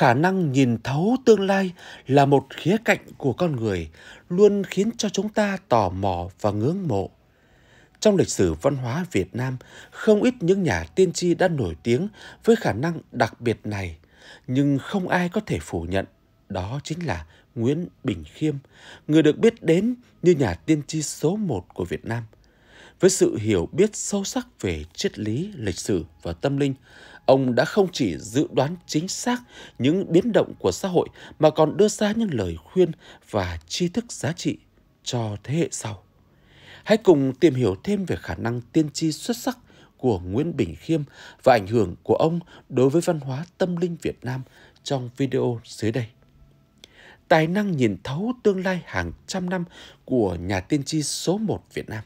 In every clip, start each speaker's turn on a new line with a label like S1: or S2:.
S1: khả năng nhìn thấu tương lai là một khía cạnh của con người luôn khiến cho chúng ta tò mò và ngưỡng mộ trong lịch sử văn hóa việt nam không ít những nhà tiên tri đã nổi tiếng với khả năng đặc biệt này nhưng không ai có thể phủ nhận đó chính là Nguyễn Bình Khiêm, người được biết đến như nhà tiên tri số một của Việt Nam. Với sự hiểu biết sâu sắc về triết lý, lịch sử và tâm linh, Ông đã không chỉ dự đoán chính xác những biến động của xã hội mà còn đưa ra những lời khuyên và tri thức giá trị cho thế hệ sau. Hãy cùng tìm hiểu thêm về khả năng tiên tri xuất sắc của Nguyễn Bình Khiêm và ảnh hưởng của ông đối với văn hóa tâm linh Việt Nam trong video dưới đây. Tài năng nhìn thấu tương lai hàng trăm năm của nhà tiên tri số 1 Việt Nam.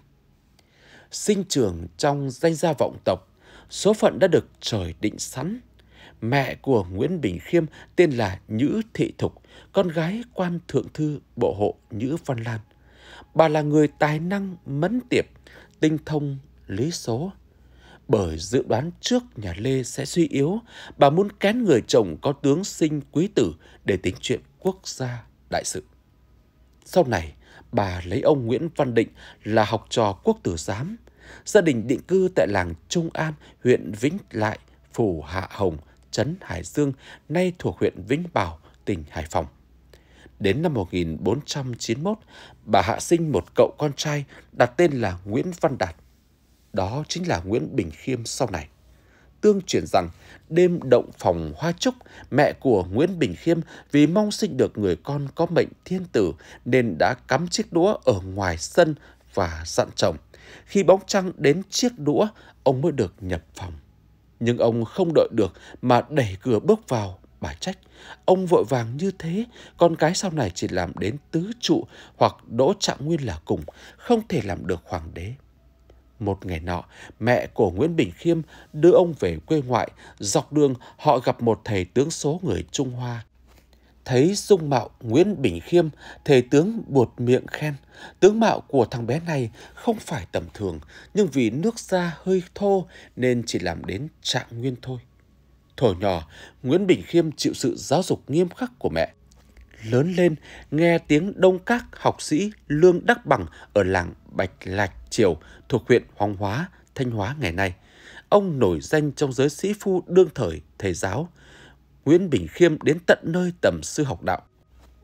S1: Sinh trưởng trong danh gia vọng tộc số phận đã được trời định sẵn. Mẹ của Nguyễn Bình Khiêm tên là Nhữ Thị Thục, con gái quan thượng thư bộ hộ Nhữ Văn Lan. Bà là người tài năng, mẫn tiệp, tinh thông, lý số. Bởi dự đoán trước nhà Lê sẽ suy yếu, bà muốn kén người chồng có tướng sinh quý tử để tính chuyện quốc gia đại sự. Sau này, bà lấy ông Nguyễn Văn Định là học trò quốc tử giám, Gia đình định cư tại làng Trung An, huyện Vĩnh Lại, Phủ Hạ Hồng, Trấn Hải Dương, nay thuộc huyện Vĩnh Bảo, tỉnh Hải Phòng. Đến năm 1491, bà hạ sinh một cậu con trai đặt tên là Nguyễn Văn Đạt. Đó chính là Nguyễn Bình Khiêm sau này. Tương truyền rằng, đêm động phòng hoa trúc, mẹ của Nguyễn Bình Khiêm vì mong sinh được người con có mệnh thiên tử nên đã cắm chiếc đũa ở ngoài sân và dặn chồng. Khi bóng trăng đến chiếc đũa, ông mới được nhập phòng. Nhưng ông không đợi được mà đẩy cửa bước vào, bà trách. Ông vội vàng như thế, con cái sau này chỉ làm đến tứ trụ hoặc đỗ trạng nguyên là cùng, không thể làm được hoàng đế. Một ngày nọ, mẹ của Nguyễn Bình Khiêm đưa ông về quê ngoại. Dọc đường, họ gặp một thầy tướng số người Trung Hoa. Thấy dung mạo Nguyễn Bình Khiêm, thầy tướng buột miệng khen. Tướng mạo của thằng bé này không phải tầm thường, nhưng vì nước da hơi thô nên chỉ làm đến trạng nguyên thôi. Thổ nhỏ, Nguyễn Bình Khiêm chịu sự giáo dục nghiêm khắc của mẹ. Lớn lên, nghe tiếng đông các học sĩ Lương Đắc Bằng ở làng Bạch Lạch Triều thuộc huyện Hoàng Hóa, Thanh Hóa ngày nay. Ông nổi danh trong giới sĩ phu đương thời, thầy giáo – Nguyễn Bình Khiêm đến tận nơi tầm sư học đạo.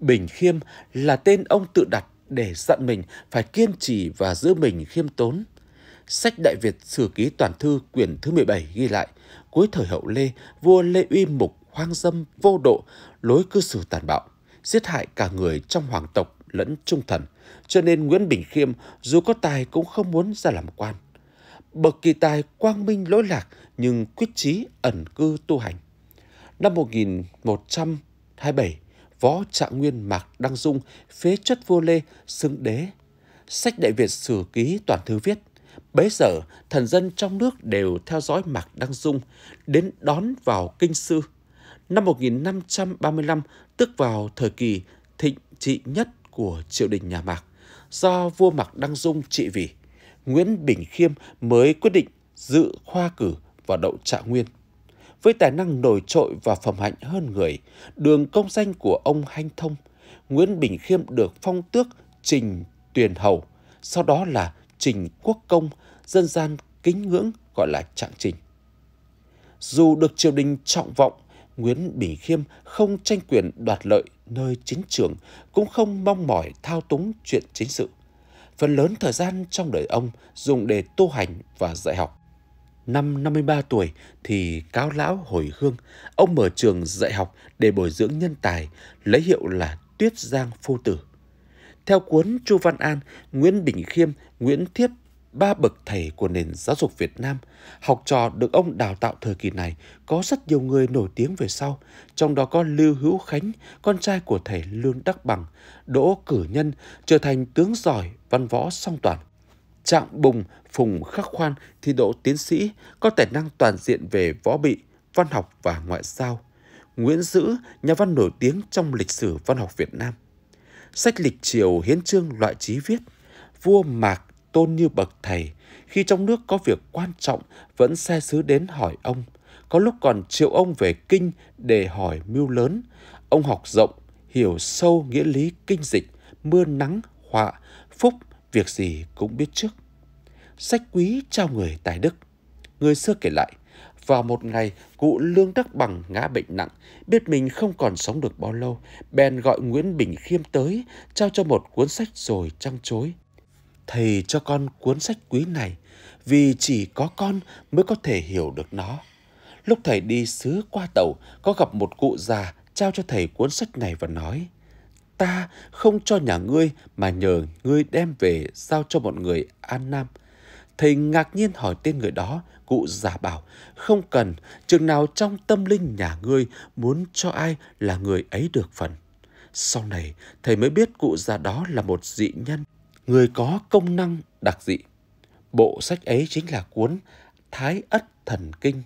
S1: Bình Khiêm là tên ông tự đặt để dặn mình phải kiên trì và giữ mình khiêm tốn. Sách Đại Việt Sử Ký Toàn Thư quyển thứ 17 ghi lại, cuối thời hậu Lê, vua Lê Uy Mục hoang dâm vô độ, lối cư xử tàn bạo, giết hại cả người trong hoàng tộc lẫn trung thần, cho nên Nguyễn Bình Khiêm dù có tài cũng không muốn ra làm quan. Bậc kỳ tài quang minh lỗi lạc nhưng quyết chí ẩn cư tu hành. Năm 1127, Võ Trạng Nguyên Mạc Đăng Dung phế chất vua Lê xưng đế. Sách Đại Việt Sử Ký Toàn Thư viết, bấy giờ thần dân trong nước đều theo dõi Mạc Đăng Dung, đến đón vào Kinh Sư. Năm 1535, tức vào thời kỳ thịnh trị nhất của triều đình nhà Mạc, do vua Mạc Đăng Dung trị vì, Nguyễn Bình Khiêm mới quyết định dự khoa cử vào đậu Trạng Nguyên với tài năng nổi trội và phẩm hạnh hơn người, đường công danh của ông hanh thông. Nguyễn Bình Khiêm được phong tước Trình Tuyền Hầu, sau đó là Trình Quốc Công, dân gian kính ngưỡng gọi là Trạng Trình. Dù được triều đình trọng vọng, Nguyễn Bình Khiêm không tranh quyền đoạt lợi nơi chính trường, cũng không mong mỏi thao túng chuyện chính sự. Phần lớn thời gian trong đời ông dùng để tu hành và dạy học. Năm 53 tuổi thì cáo lão hồi hương, ông mở trường dạy học để bồi dưỡng nhân tài, lấy hiệu là Tuyết Giang Phu Tử. Theo cuốn Chu Văn An, Nguyễn Bình Khiêm, Nguyễn Thiếp, ba bậc thầy của nền giáo dục Việt Nam, học trò được ông đào tạo thời kỳ này có rất nhiều người nổi tiếng về sau, trong đó có Lưu Hữu Khánh, con trai của thầy Lương Đắc Bằng, Đỗ Cử Nhân, trở thành tướng giỏi văn võ song toàn. Trạng Bùng, Phùng Khắc Khoan thi đỗ tiến sĩ, có tài năng toàn diện về võ bị, văn học và ngoại giao. Nguyễn Dữ, nhà văn nổi tiếng trong lịch sử văn học Việt Nam. Sách lịch triều hiến trương loại trí viết, vua Mạc tôn như bậc thầy, khi trong nước có việc quan trọng vẫn xe sứ đến hỏi ông. Có lúc còn triệu ông về kinh để hỏi mưu lớn. Ông học rộng, hiểu sâu nghĩa lý kinh dịch, mưa nắng, họa, phúc, việc gì cũng biết trước. Sách quý trao người tài đức. Người xưa kể lại, vào một ngày, cụ Lương Đắc Bằng ngã bệnh nặng, biết mình không còn sống được bao lâu, bèn gọi Nguyễn Bình Khiêm tới, trao cho một cuốn sách rồi trăng chối. Thầy cho con cuốn sách quý này, vì chỉ có con mới có thể hiểu được nó. Lúc thầy đi xứ qua tàu, có gặp một cụ già trao cho thầy cuốn sách này và nói – ta không cho nhà ngươi mà nhờ ngươi đem về giao cho bọn người An Nam. Thầy ngạc nhiên hỏi tên người đó, cụ giả bảo, không cần, chừng nào trong tâm linh nhà ngươi muốn cho ai là người ấy được phần. Sau này, thầy mới biết cụ già đó là một dị nhân, người có công năng đặc dị. Bộ sách ấy chính là cuốn Thái Ất Thần Kinh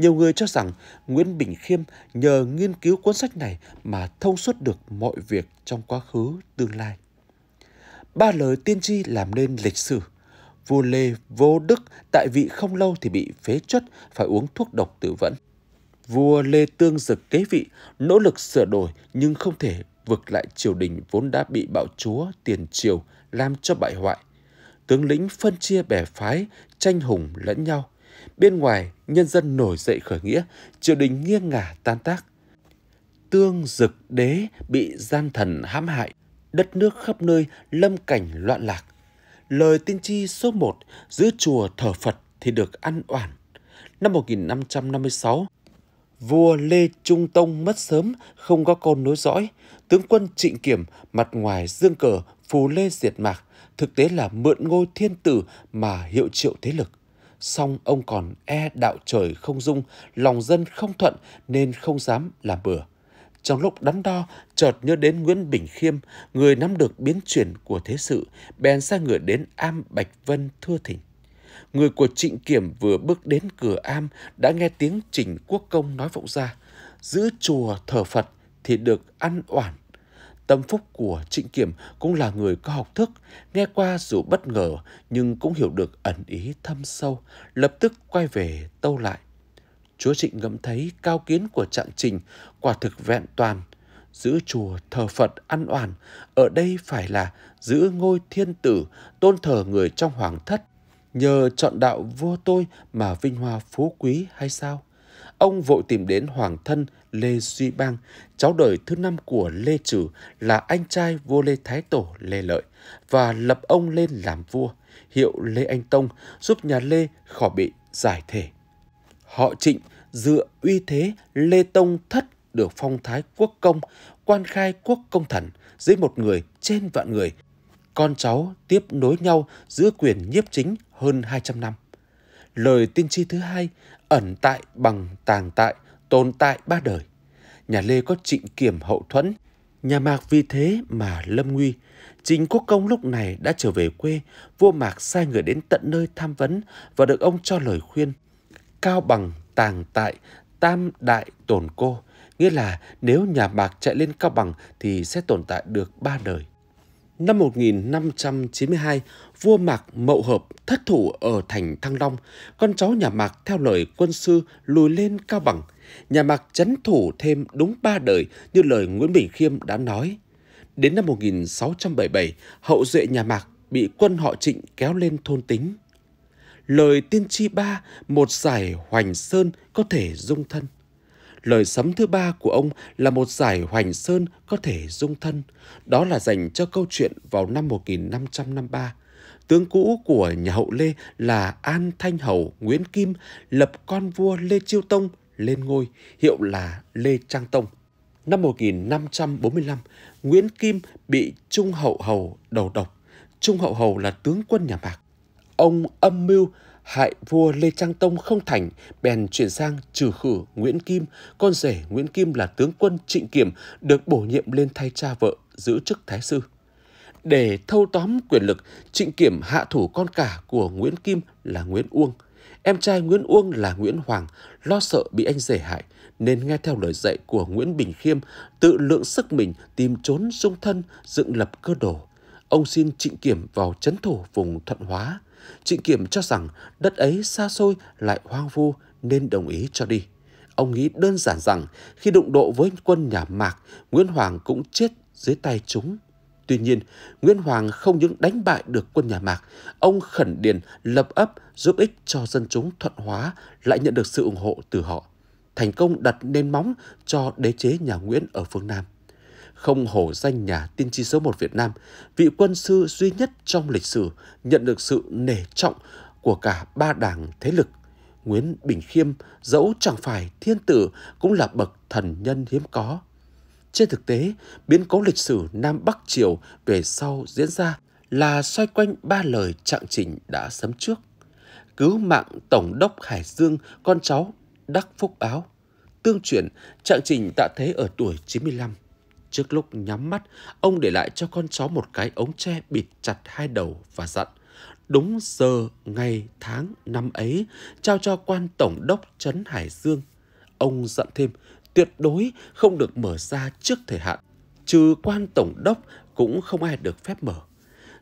S1: nhiều người cho rằng Nguyễn Bình Khiêm nhờ nghiên cứu cuốn sách này mà thông suốt được mọi việc trong quá khứ, tương lai. Ba lời tiên tri làm nên lịch sử. Vua Lê vô đức tại vị không lâu thì bị phế chất phải uống thuốc độc tử vẫn. Vua Lê Tương Dực kế vị, nỗ lực sửa đổi nhưng không thể vực lại triều đình vốn đã bị bạo chúa tiền triều làm cho bại hoại. Tướng lĩnh phân chia bè phái, tranh hùng lẫn nhau, Bên ngoài, nhân dân nổi dậy khởi nghĩa, triều đình nghiêng ngả tan tác. Tương dực đế bị gian thần hãm hại, đất nước khắp nơi lâm cảnh loạn lạc. Lời tiên tri số 1 giữ chùa thờ Phật thì được ăn oản. Năm 1556, vua Lê Trung Tông mất sớm, không có con nối dõi. Tướng quân trịnh kiểm mặt ngoài dương cờ phù lê diệt mạc, thực tế là mượn ngôi thiên tử mà hiệu triệu thế lực song ông còn e đạo trời không dung, lòng dân không thuận nên không dám làm bừa. Trong lúc đắn đo, chợt nhớ đến Nguyễn Bình Khiêm, người nắm được biến chuyển của thế sự, bèn sai người đến am Bạch Vân thưa thỉnh. Người của Trịnh Kiểm vừa bước đến cửa am đã nghe tiếng Trình Quốc Công nói vọng ra, giữ chùa thờ Phật thì được ăn oản, Tâm phúc của Trịnh Kiểm cũng là người có học thức, nghe qua dù bất ngờ nhưng cũng hiểu được ẩn ý thâm sâu, lập tức quay về tâu lại. Chúa Trịnh ngẫm thấy cao kiến của Trạng Trình quả thực vẹn toàn, giữ chùa thờ Phật ăn oản, ở đây phải là giữ ngôi thiên tử, tôn thờ người trong hoàng thất, nhờ chọn đạo vô tôi mà vinh hoa phú quý hay sao? Ông vội tìm đến hoàng thân Lê Duy Bang, cháu đời thứ năm của Lê Trừ là anh trai vua Lê Thái Tổ Lê Lợi và lập ông lên làm vua, hiệu Lê Anh Tông giúp nhà Lê khỏi bị giải thể. Họ Trịnh dựa uy thế Lê Tông thất được phong thái quốc công, quan khai quốc công thần dưới một người trên vạn người. Con cháu tiếp nối nhau giữ quyền nhiếp chính hơn 200 năm. Lời tiên tri thứ hai ẩn tại bằng tàng tại – tồn tại ba đời. Nhà Lê có trịnh kiểm hậu thuẫn, nhà Mạc vì thế mà lâm nguy. Chính quốc công lúc này đã trở về quê, vua Mạc sai người đến tận nơi tham vấn và được ông cho lời khuyên. Cao bằng tàng tại tam đại tồn cô, nghĩa là nếu nhà Mạc chạy lên Cao bằng thì sẽ tồn tại được ba đời. Năm 1592, vua Mạc Mậu Hợp thất thủ ở thành Thăng Long, con cháu nhà Mạc theo lời quân sư lùi lên Cao Bằng – nhà Mạc chấn thủ thêm đúng ba đời như lời Nguyễn Bình Khiêm đã nói. Đến năm 1677, hậu duệ nhà Mạc bị quân họ Trịnh kéo lên thôn tính. Lời tiên tri ba, một giải hoành sơn có thể dung thân. Lời sấm thứ ba của ông là một giải hoành sơn có thể dung thân. Đó là dành cho câu chuyện vào năm 1553 tướng cũ của nhà hậu Lê là An Thanh Hầu Nguyễn Kim lập con vua Lê Chiêu Tông lên ngôi, hiệu là Lê Trang Tông. Năm 1545, Nguyễn Kim bị Trung Hậu Hầu đầu độc. Trung Hậu Hầu là tướng quân nhà Mạc. Ông âm mưu hại vua Lê Trang Tông không thành, bèn chuyển sang trừ khử Nguyễn Kim. Con rể Nguyễn Kim là tướng quân Trịnh Kiểm được bổ nhiệm lên thay cha vợ giữ chức thái sư. Để thâu tóm quyền lực, Trịnh Kiểm hạ thủ con cả của Nguyễn Kim là Nguyễn Uông – Em trai Nguyễn Uông là Nguyễn Hoàng, lo sợ bị anh rể hại, nên nghe theo lời dạy của Nguyễn Bình Khiêm, tự lượng sức mình tìm trốn dung thân, dựng lập cơ đồ. Ông xin Trịnh Kiểm vào chấn thổ vùng Thuận Hóa. Trịnh Kiểm cho rằng đất ấy xa xôi lại hoang vu nên đồng ý cho đi. Ông nghĩ đơn giản rằng khi đụng độ với quân nhà Mạc, Nguyễn Hoàng cũng chết dưới tay chúng. Tuy nhiên, Nguyễn Hoàng không những đánh bại được quân nhà Mạc, ông khẩn điền lập ấp giúp ích cho dân chúng thuận hóa lại nhận được sự ủng hộ từ họ. Thành công đặt nền móng cho đế chế nhà Nguyễn ở phương Nam. Không hổ danh nhà tiên tri số 1 Việt Nam, vị quân sư duy nhất trong lịch sử nhận được sự nể trọng của cả ba đảng thế lực. Nguyễn Bình Khiêm dẫu chẳng phải thiên tử cũng là bậc thần nhân hiếm có trên thực tế, biến cố lịch sử Nam Bắc Triều về sau diễn ra là xoay quanh ba lời trạng trình đã sấm trước. Cứu mạng Tổng đốc Hải Dương con cháu Đắc Phúc Áo. Tương truyền, trạng trình đã thế ở tuổi 95. Trước lúc nhắm mắt, ông để lại cho con cháu một cái ống tre bịt chặt hai đầu và dặn. Đúng giờ, ngày, tháng, năm ấy, trao cho quan Tổng đốc Trấn Hải Dương. Ông dặn thêm, tuyệt đối không được mở ra trước thời hạn, trừ quan tổng đốc cũng không ai được phép mở.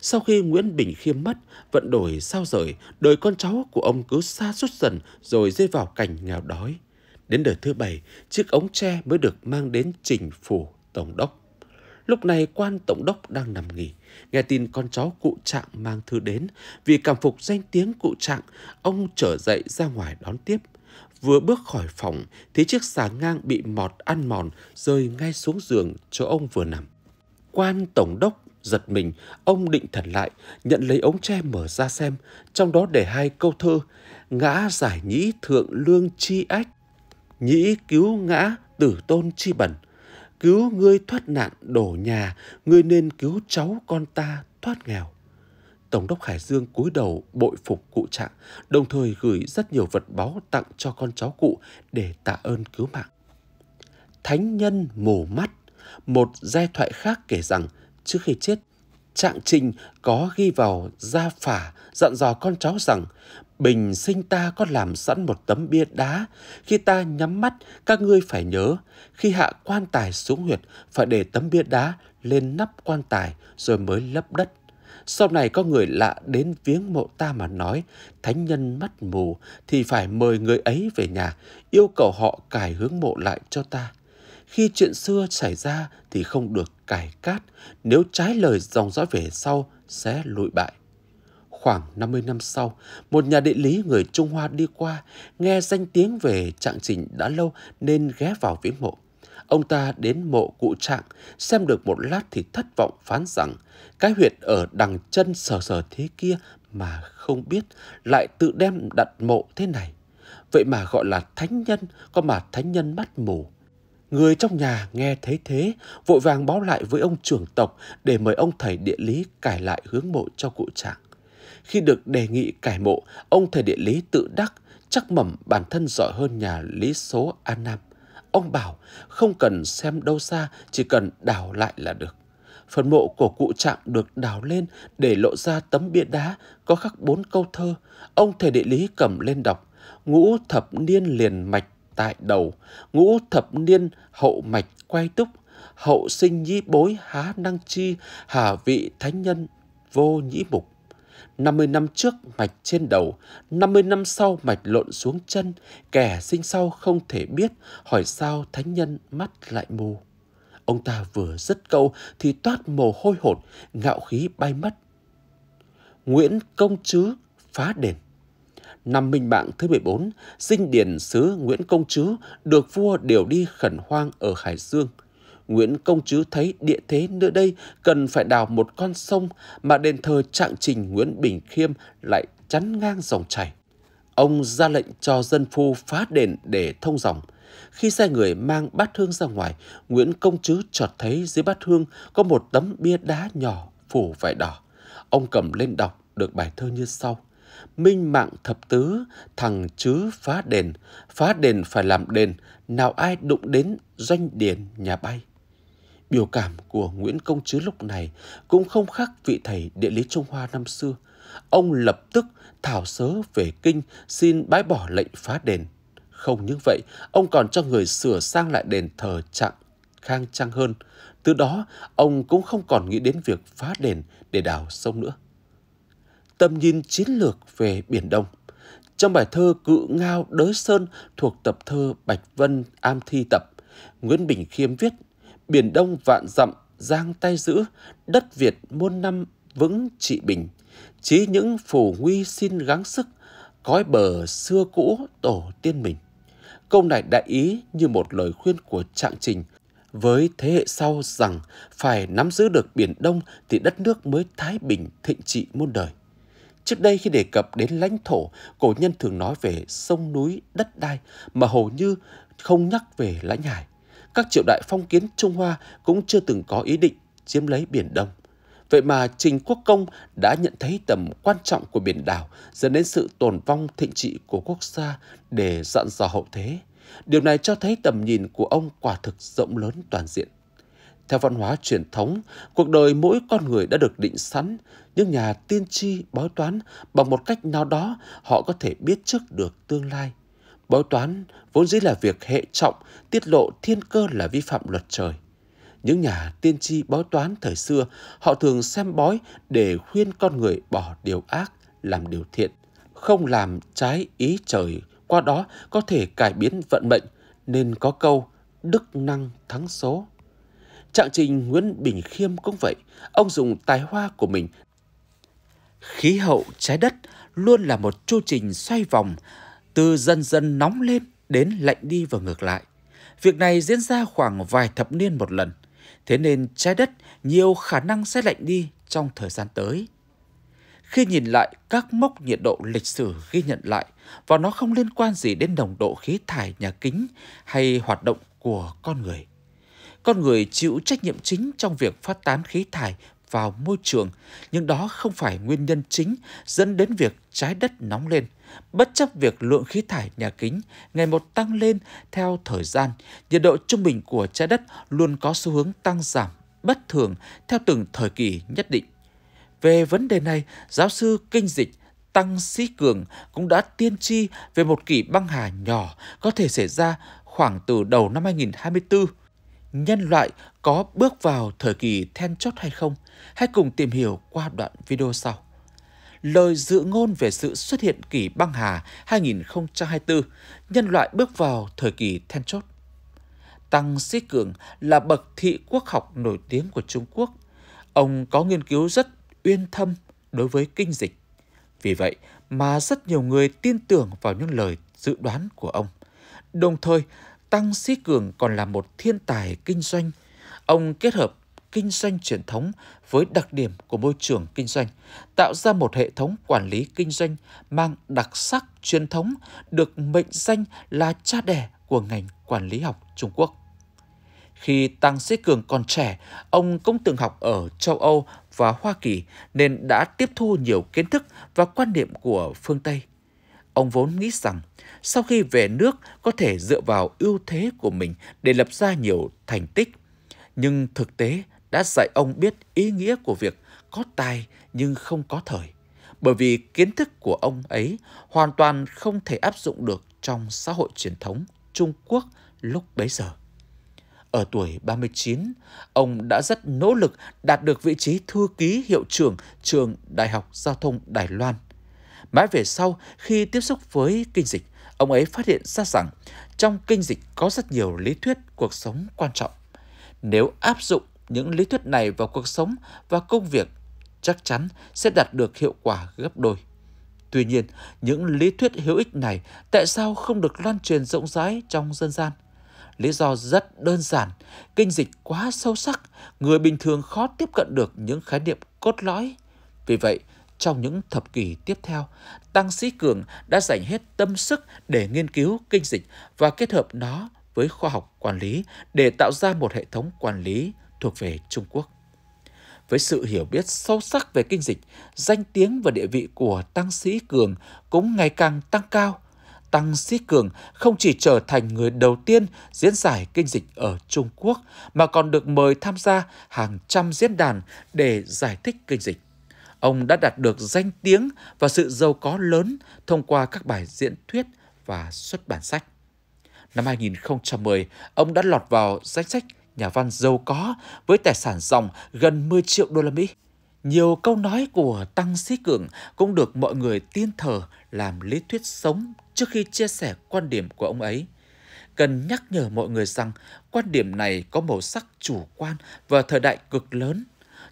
S1: Sau khi Nguyễn Bình Khiêm mất, vận đổi sao rời, đời con cháu của ông cứ xa suốt dần rồi rơi vào cảnh nghèo đói. Đến đời thứ bảy, chiếc ống tre mới được mang đến trình phủ tổng đốc. Lúc này quan tổng đốc đang nằm nghỉ, nghe tin con cháu cụ trạng mang thư đến, vì cảm phục danh tiếng cụ trạng, ông trở dậy ra ngoài đón tiếp – Vừa bước khỏi phòng thì chiếc xà ngang bị mọt ăn mòn rơi ngay xuống giường chỗ ông vừa nằm. Quan tổng đốc giật mình, ông định thần lại, nhận lấy ống tre mở ra xem, trong đó để hai câu thơ: Ngã giải nhĩ thượng lương chi ách, nhĩ cứu ngã tử tôn chi bẩn. Cứu ngươi thoát nạn đổ nhà, ngươi nên cứu cháu con ta thoát nghèo. Tổng đốc Hải Dương cúi đầu bội phục cụ trạng, đồng thời gửi rất nhiều vật báo tặng cho con cháu cụ để tạ ơn cứu mạng. Thánh nhân mổ mắt, một giai thoại khác kể rằng trước khi chết, Trạng Trình có ghi vào gia phả dặn dò con cháu rằng Bình sinh ta có làm sẵn một tấm bia đá, khi ta nhắm mắt các ngươi phải nhớ, khi hạ quan tài xuống huyệt phải để tấm bia đá lên nắp quan tài rồi mới lấp đất sau này có người lạ đến viếng mộ ta mà nói, thánh nhân mắt mù thì phải mời người ấy về nhà, yêu cầu họ cải hướng mộ lại cho ta. Khi chuyện xưa xảy ra thì không được cải cát, nếu trái lời dòng dõi về sau sẽ lụi bại. Khoảng 50 năm sau, một nhà địa lý người Trung Hoa đi qua, nghe danh tiếng về trạng trình đã lâu nên ghé vào viếng mộ ông ta đến mộ cụ trạng, xem được một lát thì thất vọng phán rằng cái huyệt ở đằng chân sờ sờ thế kia mà không biết lại tự đem đặt mộ thế này. Vậy mà gọi là thánh nhân, có mà thánh nhân mắt mù. Người trong nhà nghe thấy thế, vội vàng báo lại với ông trưởng tộc để mời ông thầy địa lý cải lại hướng mộ cho cụ trạng. Khi được đề nghị cải mộ, ông thầy địa lý tự đắc, chắc mẩm bản thân giỏi hơn nhà lý số An Nam. Ông bảo không cần xem đâu xa, chỉ cần đào lại là được. Phần mộ của cụ trạng được đào lên để lộ ra tấm bia đá có khắc bốn câu thơ. Ông thầy địa lý cầm lên đọc, ngũ thập niên liền mạch tại đầu, ngũ thập niên hậu mạch quay túc, hậu sinh nhi bối há năng chi, hà vị thánh nhân vô nhĩ mục. 50 năm trước mạch trên đầu, 50 năm sau mạch lộn xuống chân, kẻ sinh sau không thể biết, hỏi sao thánh nhân mắt lại mù. Ông ta vừa dứt câu thì toát mồ hôi hột, ngạo khí bay mất. Nguyễn Công Chứ phá đền Năm Minh Mạng thứ 14, sinh điển sứ Nguyễn Công Chứ được vua điều đi khẩn hoang ở Hải Dương – Nguyễn Công Chứ thấy địa thế nơi đây cần phải đào một con sông mà đền thờ trạng trình Nguyễn Bình Khiêm lại chắn ngang dòng chảy. Ông ra lệnh cho dân phu phá đền để thông dòng. Khi xe người mang bát hương ra ngoài, Nguyễn Công Chứ chợt thấy dưới bát hương có một tấm bia đá nhỏ phủ vải đỏ. Ông cầm lên đọc được bài thơ như sau. Minh mạng thập tứ, thằng chứ phá đền, phá đền phải làm đền, nào ai đụng đến doanh điền nhà bay. Biểu cảm của Nguyễn Công Chứ lúc này cũng không khác vị thầy địa lý Trung Hoa năm xưa. Ông lập tức thảo sớ về kinh xin bãi bỏ lệnh phá đền. Không những vậy, ông còn cho người sửa sang lại đền thờ trạng khang trang hơn. Từ đó, ông cũng không còn nghĩ đến việc phá đền để đào sông nữa. Tầm nhìn chiến lược về Biển Đông Trong bài thơ Cự Ngao Đới Sơn thuộc tập thơ Bạch Vân Am Thi Tập, Nguyễn Bình Khiêm viết biển đông vạn dặm giang tay giữ, đất Việt muôn năm vững trị bình. Chí những phù nguy xin gắng sức, cõi bờ xưa cũ tổ tiên mình. Câu này đại ý như một lời khuyên của Trạng Trình với thế hệ sau rằng phải nắm giữ được Biển Đông thì đất nước mới thái bình thịnh trị muôn đời. Trước đây khi đề cập đến lãnh thổ, cổ nhân thường nói về sông núi, đất đai mà hầu như không nhắc về lãnh hải các triều đại phong kiến Trung Hoa cũng chưa từng có ý định chiếm lấy Biển Đông. Vậy mà Trình Quốc Công đã nhận thấy tầm quan trọng của biển đảo dẫn đến sự tồn vong thịnh trị của quốc gia để dặn dò hậu thế. Điều này cho thấy tầm nhìn của ông quả thực rộng lớn toàn diện. Theo văn hóa truyền thống, cuộc đời mỗi con người đã được định sẵn, nhưng nhà tiên tri bói toán bằng một cách nào đó họ có thể biết trước được tương lai Bói toán vốn dĩ là việc hệ trọng tiết lộ thiên cơ là vi phạm luật trời. Những nhà tiên tri bói toán thời xưa, họ thường xem bói để khuyên con người bỏ điều ác, làm điều thiện, không làm trái ý trời, qua đó có thể cải biến vận mệnh, nên có câu đức năng thắng số. Trạng trình Nguyễn Bình Khiêm cũng vậy, ông dùng tài hoa của mình. Khí hậu trái đất luôn là một chu trình xoay vòng, từ dần dần nóng lên đến lạnh đi và ngược lại. Việc này diễn ra khoảng vài thập niên một lần, thế nên trái đất nhiều khả năng sẽ lạnh đi trong thời gian tới. Khi nhìn lại các mốc nhiệt độ lịch sử ghi nhận lại và nó không liên quan gì đến nồng độ khí thải nhà kính hay hoạt động của con người. Con người chịu trách nhiệm chính trong việc phát tán khí thải vào môi trường, nhưng đó không phải nguyên nhân chính dẫn đến việc trái đất nóng lên. Bất chấp việc lượng khí thải nhà kính ngày một tăng lên theo thời gian, nhiệt độ trung bình của trái đất luôn có xu hướng tăng giảm bất thường theo từng thời kỳ nhất định. Về vấn đề này, giáo sư kinh dịch Tăng Sĩ Cường cũng đã tiên tri về một kỷ băng hà nhỏ có thể xảy ra khoảng từ đầu năm 2024 nhân loại có bước vào thời kỳ then chốt hay không? Hãy cùng tìm hiểu qua đoạn video sau. Lời dự ngôn về sự xuất hiện kỷ băng hà 2024, nhân loại bước vào thời kỳ then chốt. Tăng Sĩ Cường là bậc thị quốc học nổi tiếng của Trung Quốc. Ông có nghiên cứu rất uyên thâm đối với kinh dịch. Vì vậy mà rất nhiều người tin tưởng vào những lời dự đoán của ông. Đồng thời, Tăng Sĩ Cường còn là một thiên tài kinh doanh. Ông kết hợp kinh doanh truyền thống với đặc điểm của môi trường kinh doanh, tạo ra một hệ thống quản lý kinh doanh mang đặc sắc truyền thống được mệnh danh là cha đẻ của ngành quản lý học Trung Quốc. Khi Tăng Sĩ Cường còn trẻ, ông cũng từng học ở châu Âu và Hoa Kỳ nên đã tiếp thu nhiều kiến thức và quan niệm của phương Tây. Ông vốn nghĩ rằng sau khi về nước có thể dựa vào ưu thế của mình để lập ra nhiều thành tích. Nhưng thực tế đã dạy ông biết ý nghĩa của việc có tài nhưng không có thời. Bởi vì kiến thức của ông ấy hoàn toàn không thể áp dụng được trong xã hội truyền thống Trung Quốc lúc bấy giờ. Ở tuổi 39, ông đã rất nỗ lực đạt được vị trí thư ký hiệu trưởng trường Đại học Giao thông Đài Loan – Mãi về sau, khi tiếp xúc với kinh dịch, ông ấy phát hiện ra rằng trong kinh dịch có rất nhiều lý thuyết cuộc sống quan trọng. Nếu áp dụng những lý thuyết này vào cuộc sống và công việc, chắc chắn sẽ đạt được hiệu quả gấp đôi. Tuy nhiên, những lý thuyết hữu ích này tại sao không được lan truyền rộng rãi trong dân gian? Lý do rất đơn giản, kinh dịch quá sâu sắc, người bình thường khó tiếp cận được những khái niệm cốt lõi. Vì vậy, trong những thập kỷ tiếp theo, Tăng Sĩ Cường đã dành hết tâm sức để nghiên cứu kinh dịch và kết hợp nó với khoa học quản lý để tạo ra một hệ thống quản lý thuộc về Trung Quốc. Với sự hiểu biết sâu sắc về kinh dịch, danh tiếng và địa vị của Tăng Sĩ Cường cũng ngày càng tăng cao. Tăng Sĩ Cường không chỉ trở thành người đầu tiên diễn giải kinh dịch ở Trung Quốc mà còn được mời tham gia hàng trăm diễn đàn để giải thích kinh dịch. Ông đã đạt được danh tiếng và sự giàu có lớn thông qua các bài diễn thuyết và xuất bản sách. Năm 2010, ông đã lọt vào danh sách nhà văn giàu có với tài sản dòng gần 10 triệu đô la Mỹ. Nhiều câu nói của Tăng Sĩ Cường cũng được mọi người tin thờ làm lý thuyết sống trước khi chia sẻ quan điểm của ông ấy. Cần nhắc nhở mọi người rằng quan điểm này có màu sắc chủ quan và thời đại cực lớn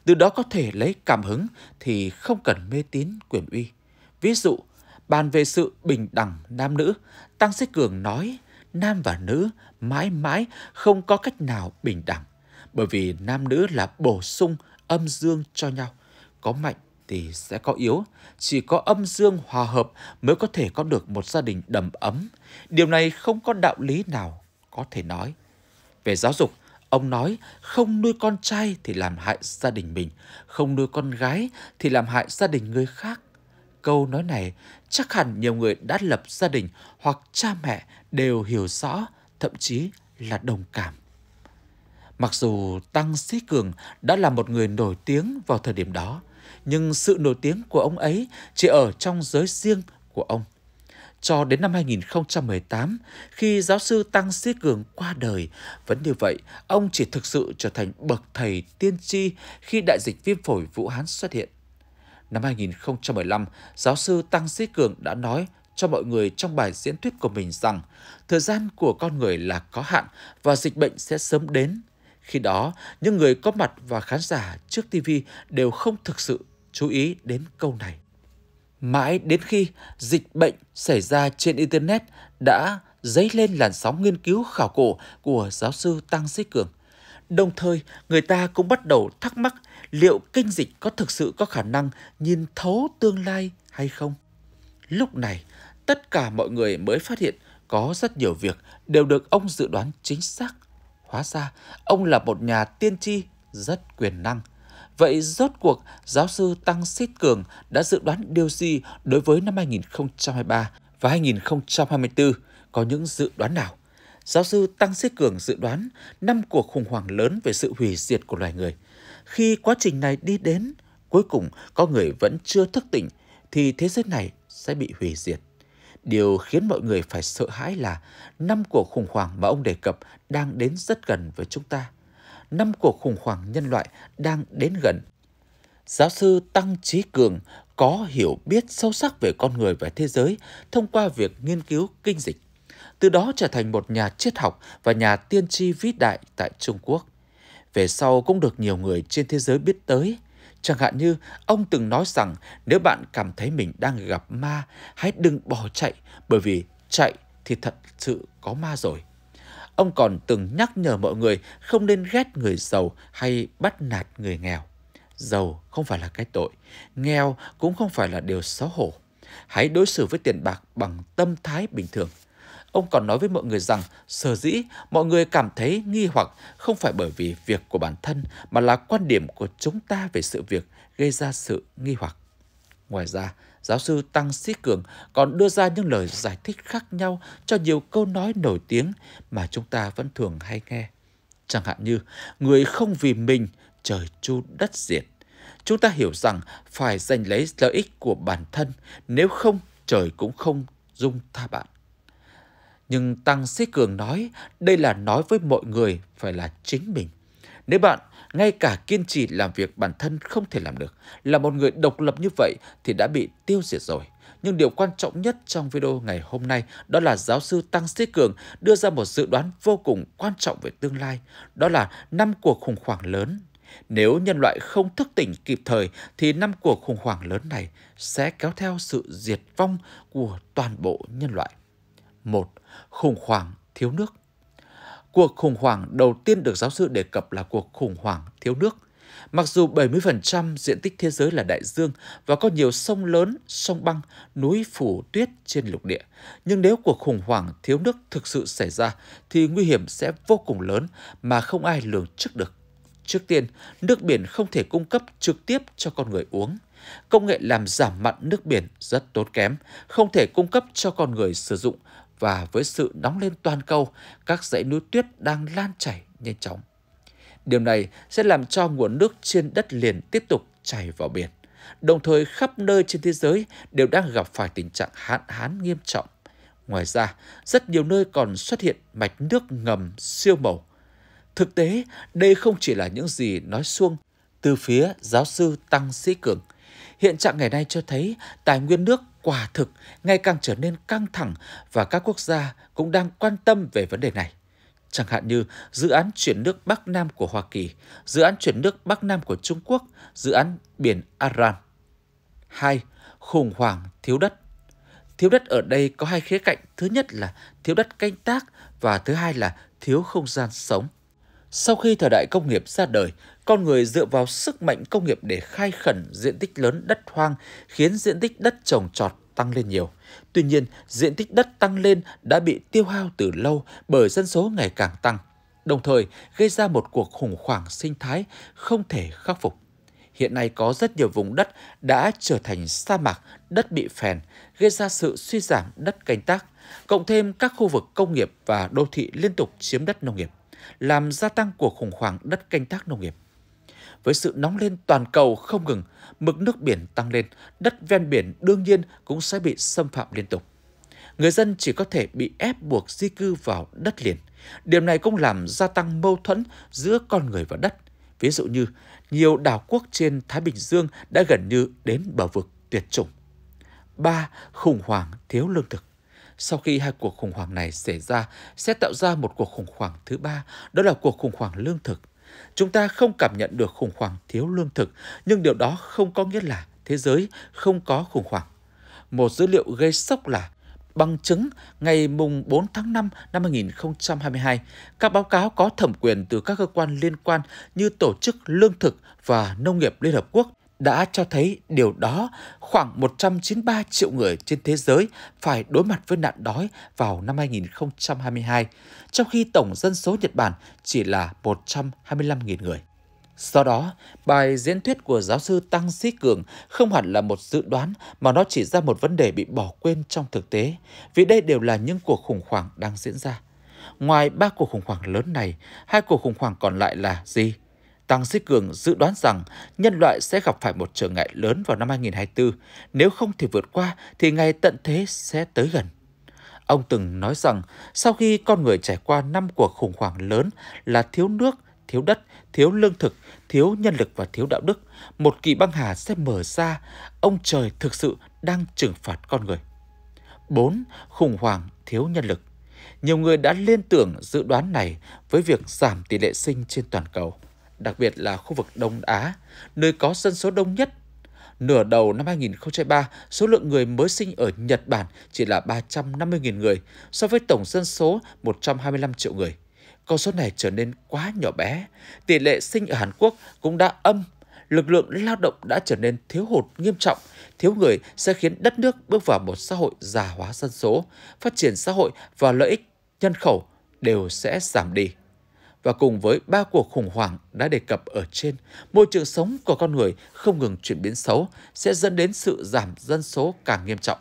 S1: từ đó có thể lấy cảm hứng thì không cần mê tín quyền uy. Ví dụ, bàn về sự bình đẳng nam nữ, Tăng Sĩ Cường nói nam và nữ mãi mãi không có cách nào bình đẳng, bởi vì nam nữ là bổ sung âm dương cho nhau, có mạnh thì sẽ có yếu, chỉ có âm dương hòa hợp mới có thể có được một gia đình đầm ấm. Điều này không có đạo lý nào có thể nói. Về giáo dục, Ông nói không nuôi con trai thì làm hại gia đình mình, không nuôi con gái thì làm hại gia đình người khác. Câu nói này chắc hẳn nhiều người đã lập gia đình hoặc cha mẹ đều hiểu rõ, thậm chí là đồng cảm. Mặc dù Tăng Sĩ Cường đã là một người nổi tiếng vào thời điểm đó, nhưng sự nổi tiếng của ông ấy chỉ ở trong giới riêng của ông cho đến năm 2018 khi giáo sư Tăng Sĩ Cường qua đời. Vẫn như vậy, ông chỉ thực sự trở thành bậc thầy tiên tri khi đại dịch viêm phổi Vũ Hán xuất hiện. Năm 2015, giáo sư Tăng Sĩ Cường đã nói cho mọi người trong bài diễn thuyết của mình rằng thời gian của con người là có hạn và dịch bệnh sẽ sớm đến. Khi đó, những người có mặt và khán giả trước TV đều không thực sự chú ý đến câu này mãi đến khi dịch bệnh xảy ra trên Internet đã dấy lên làn sóng nghiên cứu khảo cổ của giáo sư Tăng Sĩ Cường. Đồng thời, người ta cũng bắt đầu thắc mắc liệu kinh dịch có thực sự có khả năng nhìn thấu tương lai hay không. Lúc này, tất cả mọi người mới phát hiện có rất nhiều việc đều được ông dự đoán chính xác. Hóa ra, ông là một nhà tiên tri rất quyền năng – Vậy rốt cuộc giáo sư Tăng Sít Cường đã dự đoán điều gì đối với năm 2023 và 2024 có những dự đoán nào? Giáo sư Tăng Sít Cường dự đoán năm cuộc khủng hoảng lớn về sự hủy diệt của loài người. Khi quá trình này đi đến, cuối cùng có người vẫn chưa thức tỉnh thì thế giới này sẽ bị hủy diệt. Điều khiến mọi người phải sợ hãi là năm cuộc khủng hoảng mà ông đề cập đang đến rất gần với chúng ta năm cuộc khủng hoảng nhân loại đang đến gần. Giáo sư Tăng Trí Cường có hiểu biết sâu sắc về con người và thế giới thông qua việc nghiên cứu kinh dịch, từ đó trở thành một nhà triết học và nhà tiên tri vĩ đại tại Trung Quốc. Về sau cũng được nhiều người trên thế giới biết tới. Chẳng hạn như ông từng nói rằng nếu bạn cảm thấy mình đang gặp ma, hãy đừng bỏ chạy bởi vì chạy thì thật sự có ma rồi. Ông còn từng nhắc nhở mọi người không nên ghét người giàu hay bắt nạt người nghèo. Giàu không phải là cái tội, nghèo cũng không phải là điều xấu hổ. Hãy đối xử với tiền bạc bằng tâm thái bình thường. Ông còn nói với mọi người rằng sở dĩ mọi người cảm thấy nghi hoặc không phải bởi vì việc của bản thân mà là quan điểm của chúng ta về sự việc gây ra sự nghi hoặc. Ngoài ra, Giáo sư Tăng Sĩ Cường còn đưa ra những lời giải thích khác nhau cho nhiều câu nói nổi tiếng mà chúng ta vẫn thường hay nghe. Chẳng hạn như, người không vì mình, trời chu đất diệt. Chúng ta hiểu rằng phải giành lấy lợi ích của bản thân, nếu không trời cũng không dung tha bạn. Nhưng Tăng Sĩ Cường nói đây là nói với mọi người phải là chính mình. Nếu bạn ngay cả kiên trì làm việc bản thân không thể làm được, là một người độc lập như vậy thì đã bị tiêu diệt rồi. Nhưng điều quan trọng nhất trong video ngày hôm nay đó là giáo sư Tăng Sĩ Cường đưa ra một dự đoán vô cùng quan trọng về tương lai, đó là năm cuộc khủng hoảng lớn. Nếu nhân loại không thức tỉnh kịp thời thì năm cuộc khủng hoảng lớn này sẽ kéo theo sự diệt vong của toàn bộ nhân loại. một Khủng hoảng thiếu nước Cuộc khủng hoảng đầu tiên được giáo sư đề cập là cuộc khủng hoảng thiếu nước. Mặc dù 70% diện tích thế giới là đại dương và có nhiều sông lớn, sông băng, núi phủ tuyết trên lục địa, nhưng nếu cuộc khủng hoảng thiếu nước thực sự xảy ra thì nguy hiểm sẽ vô cùng lớn mà không ai lường trước được. Trước tiên, nước biển không thể cung cấp trực tiếp cho con người uống. Công nghệ làm giảm mặn nước biển rất tốt kém, không thể cung cấp cho con người sử dụng và với sự nóng lên toàn cầu, các dãy núi tuyết đang lan chảy nhanh chóng. Điều này sẽ làm cho nguồn nước trên đất liền tiếp tục chảy vào biển. Đồng thời khắp nơi trên thế giới đều đang gặp phải tình trạng hạn hán nghiêm trọng. Ngoài ra, rất nhiều nơi còn xuất hiện mạch nước ngầm siêu màu. Thực tế, đây không chỉ là những gì nói suông từ phía giáo sư Tăng Sĩ Cường. Hiện trạng ngày nay cho thấy tài nguyên nước quả thực ngày càng trở nên căng thẳng và các quốc gia cũng đang quan tâm về vấn đề này. Chẳng hạn như dự án chuyển nước Bắc Nam của Hoa Kỳ, dự án chuyển nước Bắc Nam của Trung Quốc, dự án biển Aran. 2. Khủng hoảng thiếu đất Thiếu đất ở đây có hai khía cạnh. Thứ nhất là thiếu đất canh tác và thứ hai là thiếu không gian sống. Sau khi thời đại công nghiệp ra đời, con người dựa vào sức mạnh công nghiệp để khai khẩn diện tích lớn đất hoang, khiến diện tích đất trồng trọt tăng lên nhiều. Tuy nhiên, diện tích đất tăng lên đã bị tiêu hao từ lâu bởi dân số ngày càng tăng, đồng thời gây ra một cuộc khủng hoảng sinh thái không thể khắc phục. Hiện nay có rất nhiều vùng đất đã trở thành sa mạc, đất bị phèn, gây ra sự suy giảm đất canh tác, cộng thêm các khu vực công nghiệp và đô thị liên tục chiếm đất nông nghiệp làm gia tăng cuộc khủng hoảng đất canh tác nông nghiệp. Với sự nóng lên toàn cầu không ngừng, mực nước biển tăng lên, đất ven biển đương nhiên cũng sẽ bị xâm phạm liên tục. Người dân chỉ có thể bị ép buộc di cư vào đất liền. Điểm này cũng làm gia tăng mâu thuẫn giữa con người và đất. Ví dụ như, nhiều đảo quốc trên Thái Bình Dương đã gần như đến bờ vực tuyệt chủng. 3. Khủng hoảng thiếu lương thực sau khi hai cuộc khủng hoảng này xảy ra sẽ tạo ra một cuộc khủng hoảng thứ ba, đó là cuộc khủng hoảng lương thực. Chúng ta không cảm nhận được khủng hoảng thiếu lương thực, nhưng điều đó không có nghĩa là thế giới không có khủng hoảng. Một dữ liệu gây sốc là bằng chứng ngày mùng 4 tháng 5 năm 2022, các báo cáo có thẩm quyền từ các cơ quan liên quan như Tổ chức Lương thực và Nông nghiệp Liên Hợp Quốc đã cho thấy điều đó khoảng 193 triệu người trên thế giới phải đối mặt với nạn đói vào năm 2022, trong khi tổng dân số Nhật Bản chỉ là 125.000 người. Do đó, bài diễn thuyết của giáo sư Tăng Sĩ Cường không hẳn là một dự đoán mà nó chỉ ra một vấn đề bị bỏ quên trong thực tế, vì đây đều là những cuộc khủng hoảng đang diễn ra. Ngoài ba cuộc khủng hoảng lớn này, hai cuộc khủng hoảng còn lại là gì? Tăng Sĩ Cường dự đoán rằng nhân loại sẽ gặp phải một trở ngại lớn vào năm 2024, nếu không thể vượt qua thì ngày tận thế sẽ tới gần. Ông từng nói rằng sau khi con người trải qua năm cuộc khủng hoảng lớn là thiếu nước, thiếu đất, thiếu lương thực, thiếu nhân lực và thiếu đạo đức, một kỳ băng hà sẽ mở ra, ông trời thực sự đang trừng phạt con người. 4. Khủng hoảng thiếu nhân lực Nhiều người đã liên tưởng dự đoán này với việc giảm tỷ lệ sinh trên toàn cầu đặc biệt là khu vực Đông Á, nơi có dân số đông nhất. Nửa đầu năm 2003, số lượng người mới sinh ở Nhật Bản chỉ là 350.000 người, so với tổng dân số 125 triệu người. Con số này trở nên quá nhỏ bé. Tỷ lệ sinh ở Hàn Quốc cũng đã âm. Lực lượng lao động đã trở nên thiếu hụt nghiêm trọng. Thiếu người sẽ khiến đất nước bước vào một xã hội già hóa dân số. Phát triển xã hội và lợi ích nhân khẩu đều sẽ giảm đi. Và cùng với ba cuộc khủng hoảng đã đề cập ở trên, môi trường sống của con người không ngừng chuyển biến xấu sẽ dẫn đến sự giảm dân số càng nghiêm trọng.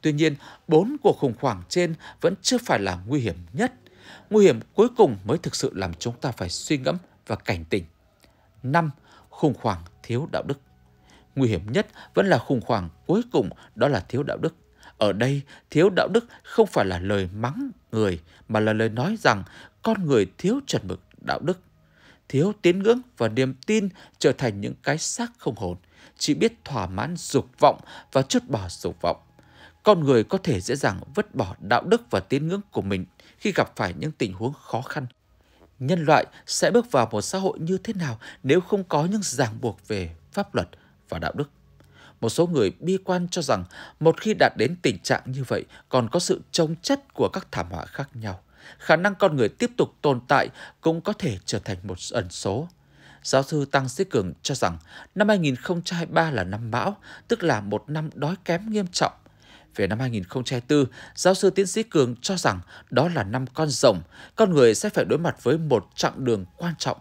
S1: Tuy nhiên, bốn cuộc khủng hoảng trên vẫn chưa phải là nguy hiểm nhất. Nguy hiểm cuối cùng mới thực sự làm chúng ta phải suy ngẫm và cảnh tỉnh. 5. Khủng hoảng thiếu đạo đức Nguy hiểm nhất vẫn là khủng hoảng cuối cùng đó là thiếu đạo đức. Ở đây, thiếu đạo đức không phải là lời mắng người mà là lời nói rằng con người thiếu chuẩn mực đạo đức, thiếu tín ngưỡng và niềm tin trở thành những cái xác không hồn, chỉ biết thỏa mãn dục vọng và chút bỏ dục vọng. Con người có thể dễ dàng vứt bỏ đạo đức và tín ngưỡng của mình khi gặp phải những tình huống khó khăn. Nhân loại sẽ bước vào một xã hội như thế nào nếu không có những ràng buộc về pháp luật và đạo đức? một số người bi quan cho rằng một khi đạt đến tình trạng như vậy còn có sự trông chất của các thảm họa khác nhau khả năng con người tiếp tục tồn tại cũng có thể trở thành một ẩn số. Giáo sư Tăng Sĩ Cường cho rằng năm 2023 là năm bão, tức là một năm đói kém nghiêm trọng. Về năm 2024, giáo sư tiến sĩ Cường cho rằng đó là năm con rồng, con người sẽ phải đối mặt với một chặng đường quan trọng.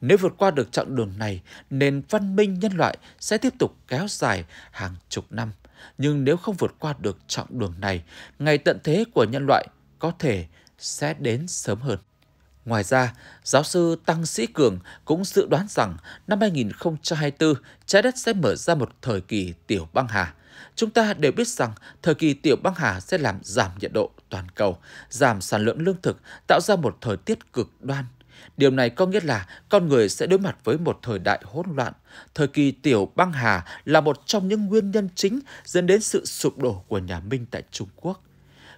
S1: Nếu vượt qua được chặng đường này, nền văn minh nhân loại sẽ tiếp tục kéo dài hàng chục năm. Nhưng nếu không vượt qua được chặng đường này, ngày tận thế của nhân loại có thể sẽ đến sớm hơn. Ngoài ra, giáo sư Tăng Sĩ Cường cũng dự đoán rằng năm 2024, trái đất sẽ mở ra một thời kỳ tiểu băng hà. Chúng ta đều biết rằng thời kỳ tiểu băng hà sẽ làm giảm nhiệt độ toàn cầu, giảm sản lượng lương thực, tạo ra một thời tiết cực đoan. Điều này có nghĩa là con người sẽ đối mặt với một thời đại hỗn loạn. Thời kỳ tiểu băng hà là một trong những nguyên nhân chính dẫn đến sự sụp đổ của nhà Minh tại Trung Quốc –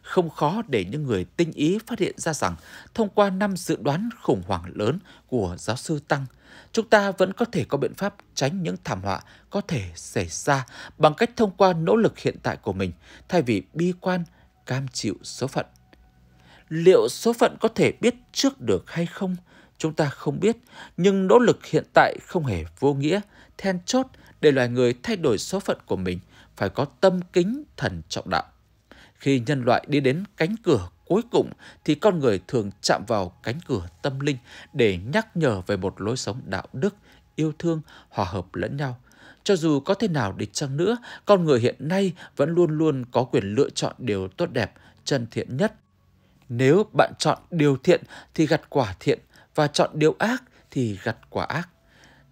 S1: không khó để những người tinh ý phát hiện ra rằng thông qua năm dự đoán khủng hoảng lớn của giáo sư Tăng, chúng ta vẫn có thể có biện pháp tránh những thảm họa có thể xảy ra bằng cách thông qua nỗ lực hiện tại của mình thay vì bi quan cam chịu số phận. Liệu số phận có thể biết trước được hay không? Chúng ta không biết, nhưng nỗ lực hiện tại không hề vô nghĩa, then chốt để loài người thay đổi số phận của mình phải có tâm kính thần trọng đạo. Khi nhân loại đi đến cánh cửa cuối cùng thì con người thường chạm vào cánh cửa tâm linh để nhắc nhở về một lối sống đạo đức, yêu thương, hòa hợp lẫn nhau. Cho dù có thế nào địch chăng nữa, con người hiện nay vẫn luôn luôn có quyền lựa chọn điều tốt đẹp, chân thiện nhất. Nếu bạn chọn điều thiện thì gặt quả thiện và chọn điều ác thì gặt quả ác.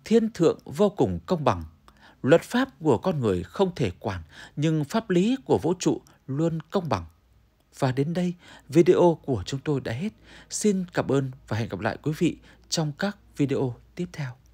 S1: Thiên thượng vô cùng công bằng. Luật pháp của con người không thể quản, nhưng pháp lý của vũ trụ luôn công bằng. Và đến đây, video của chúng tôi đã hết. Xin cảm ơn và hẹn gặp lại quý vị trong các video tiếp theo.